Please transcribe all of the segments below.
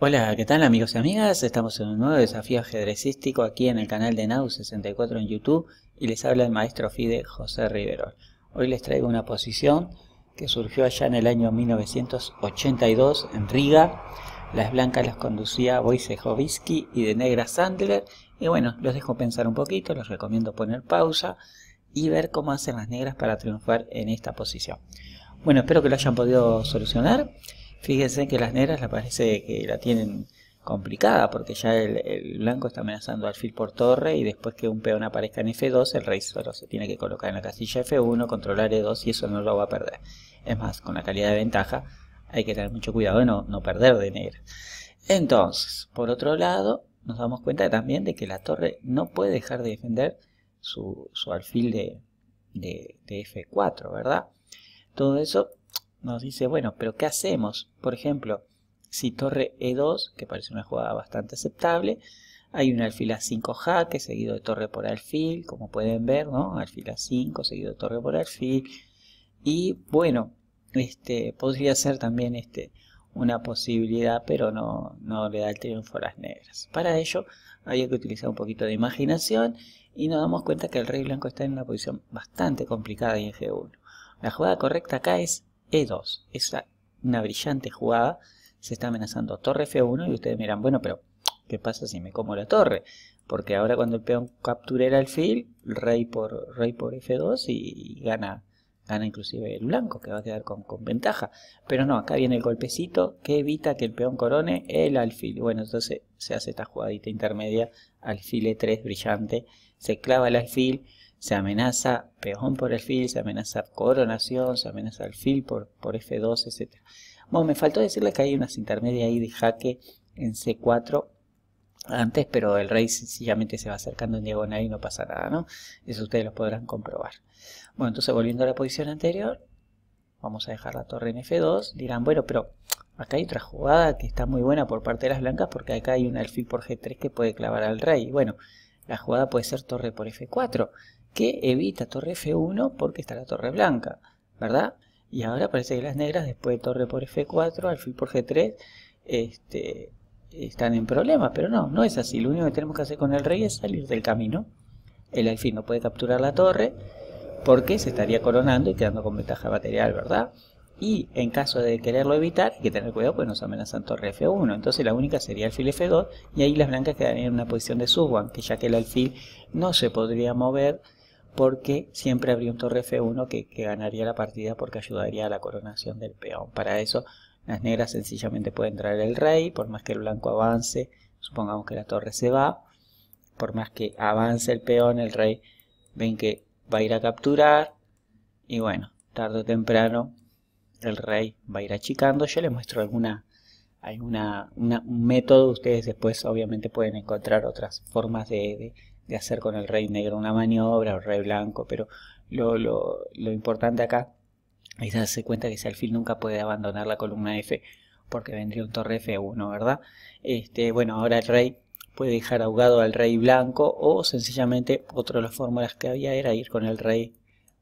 Hola, ¿qué tal amigos y amigas? Estamos en un nuevo desafío ajedrecístico aquí en el canal de Nau64 en YouTube y les habla el maestro FIDE José Rivero. Hoy les traigo una posición que surgió allá en el año 1982 en Riga. Las blancas las conducía Wojciechowski y de negra Sandler. Y bueno, los dejo pensar un poquito, los recomiendo poner pausa y ver cómo hacen las negras para triunfar en esta posición. Bueno, espero que lo hayan podido solucionar. Fíjense que las negras la parece que la tienen complicada porque ya el, blanco está amenazando alfil por torre y después que un peón aparezca en F2 el rey solo se tiene que colocar en la casilla F1, controlar E2 y eso no lo va a perder. Es más, con la calidad de ventaja hay que tener mucho cuidado de no, perder de negra. Entonces, por otro lado, nos damos cuenta también de que la torre no puede dejar de defender su, alfil de, de F4, ¿verdad? Todo eso nos dice, bueno, pero ¿qué hacemos? Por ejemplo, si torre E2, que parece una jugada bastante aceptable, hay un alfil A5 jaque, seguido de torre por alfil, como pueden ver, ¿no? Alfil A5, seguido de torre por alfil. Y bueno, este podría ser también este una posibilidad, pero no, no le da el triunfo a las negras. Para ello, había que utilizar un poquito de imaginación y nos damos cuenta que el rey blanco está en una posición bastante complicada en G1. La jugada correcta acá es e2. es una brillante jugada. Se está amenazando torre F1 y ustedes miran, bueno, pero ¿qué pasa si me como la torre? Porque ahora cuando el peón captura el alfil, rey por, rey por F2 y, gana, gana inclusive el blanco, que va a quedar con, con, ventaja. Pero no, acá viene el golpecito que evita que el peón corone el alfil. Bueno, entonces se hace esta jugadita intermedia, alfil E3 brillante, se clava el alfil se amenaza peón por el fil, se amenaza coronación, se amenaza alfil por, por F2, etc. Bueno, me faltó decirle que hay unas intermedias ahí de jaque en C4 antes, pero el rey sencillamente se va acercando en diagonal y no pasa nada, ¿no? Eso ustedes lo podrán comprobar. Bueno, entonces volviendo a la posición anterior, vamos a dejar la torre en F2. Dirán, bueno, pero acá hay otra jugada que está muy buena por parte de las blancas porque acá hay un alfil por G3 que puede clavar al rey. Bueno, la jugada puede ser torre por f4, que evita torre f1 porque está la torre blanca, ¿verdad? Y ahora parece que las negras, después de torre por f4, alfil por g3, este, están en problemas, pero no, no es así. Lo único que tenemos que hacer con el rey es salir del camino. El alfil no puede capturar la torre porque se estaría coronando y quedando con ventaja material, ¿verdad? y en caso de quererlo evitar hay que tener cuidado pues nos amenazan torre F1 entonces la única sería alfil F2 y ahí las blancas quedarían en una posición de suban que ya que el alfil no se podría mover porque siempre habría un torre F1 que, ganaría la partida porque ayudaría a la coronación del peón para eso las negras sencillamente pueden traer el rey por más que el blanco avance supongamos que la torre se va por más que avance el peón el rey ven que va a ir a capturar y bueno tarde o temprano el rey va a ir achicando. Yo les muestro alguna, alguna un método. Ustedes después obviamente pueden encontrar otras formas de, hacer con el rey negro una maniobra o rey blanco. Pero lo, lo, lo importante acá es darse cuenta que al fin nunca puede abandonar la columna F porque vendría un torre F1, ¿verdad? Este, bueno, ahora el rey puede dejar ahogado al rey blanco o sencillamente otra de las fórmulas que había era ir con el rey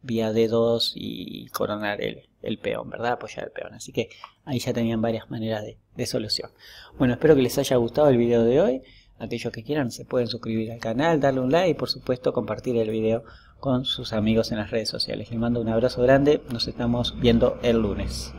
vía D2 y coronar el, peón, ¿verdad? Apoyar el peón. Así que ahí ya tenían varias maneras de, de solución. Bueno, espero que les haya gustado el video de hoy. Aquellos que quieran se pueden suscribir al canal, darle un like y por supuesto compartir el video con sus amigos en las redes sociales. Les mando un abrazo grande, nos estamos viendo el lunes.